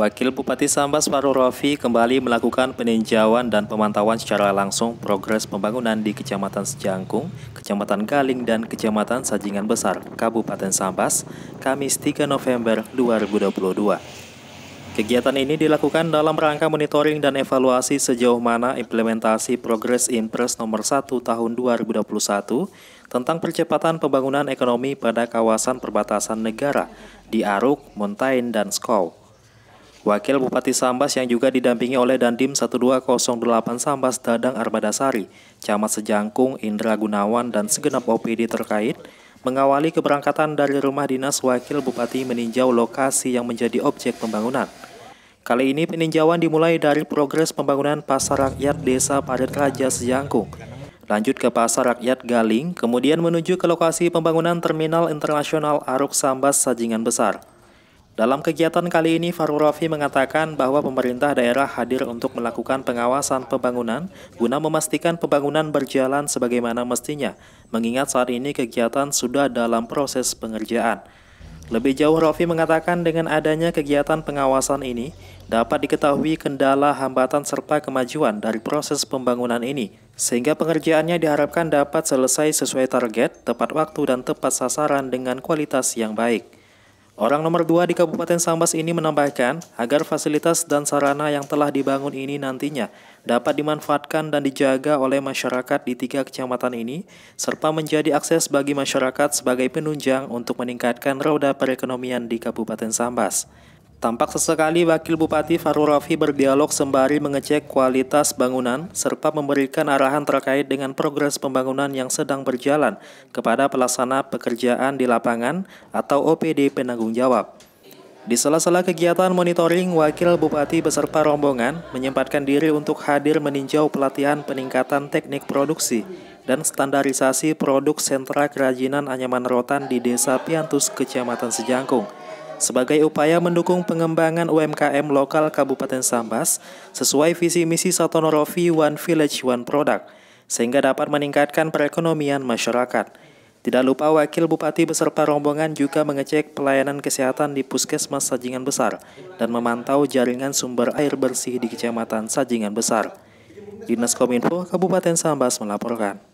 Wakil Bupati Sambas Faru Rofi kembali melakukan peninjauan dan pemantauan secara langsung progres pembangunan di Kecamatan Sejangkung, Kecamatan Galing, dan Kecamatan Sajingan Besar, Kabupaten Sambas, Kamis 3 November 2022. Kegiatan ini dilakukan dalam rangka monitoring dan evaluasi sejauh mana implementasi Progres Impres Nomor 1 Tahun 2021 tentang percepatan pembangunan ekonomi pada kawasan perbatasan negara di Aruk, Montain, dan Skow. Wakil Bupati Sambas yang juga didampingi oleh Dandim 1208 Sambas Dadang Armadasari, Camat Sejangkung Indra Gunawan dan segenap OPD terkait, mengawali keberangkatan dari rumah dinas Wakil Bupati meninjau lokasi yang menjadi objek pembangunan. Kali ini peninjauan dimulai dari progres pembangunan Pasar Rakyat Desa Padat Raja Sejangkung, lanjut ke Pasar Rakyat Galing, kemudian menuju ke lokasi pembangunan Terminal Internasional Aruk Sambas Sajingan Besar. Dalam kegiatan kali ini, Faru Rafi mengatakan bahwa pemerintah daerah hadir untuk melakukan pengawasan pembangunan guna memastikan pembangunan berjalan sebagaimana mestinya, mengingat saat ini kegiatan sudah dalam proses pengerjaan. Lebih jauh, Rafi mengatakan dengan adanya kegiatan pengawasan ini dapat diketahui kendala hambatan serta kemajuan dari proses pembangunan ini, sehingga pengerjaannya diharapkan dapat selesai sesuai target, tepat waktu, dan tepat sasaran dengan kualitas yang baik. Orang nomor dua di Kabupaten Sambas ini menambahkan agar fasilitas dan sarana yang telah dibangun ini nantinya dapat dimanfaatkan dan dijaga oleh masyarakat di tiga kecamatan ini, serta menjadi akses bagi masyarakat sebagai penunjang untuk meningkatkan roda perekonomian di Kabupaten Sambas. Tampak sesekali Wakil Bupati Faru Rafi berdialog sembari mengecek kualitas bangunan serta memberikan arahan terkait dengan progres pembangunan yang sedang berjalan kepada pelaksana pekerjaan di lapangan atau OPD penanggung jawab. Di sela-sela kegiatan monitoring, Wakil Bupati beserta rombongan menyempatkan diri untuk hadir meninjau pelatihan peningkatan teknik produksi dan standarisasi produk sentra kerajinan anyaman rotan di Desa Piantus, Kecamatan Sejangkung sebagai upaya mendukung pengembangan UMKM lokal Kabupaten Sambas sesuai visi misi Rofi One Village One Product sehingga dapat meningkatkan perekonomian masyarakat. Tidak lupa wakil bupati beserta rombongan juga mengecek pelayanan kesehatan di Puskesmas Sajingan Besar dan memantau jaringan sumber air bersih di Kecamatan Sajingan Besar. Dinas Kominfo Kabupaten Sambas melaporkan.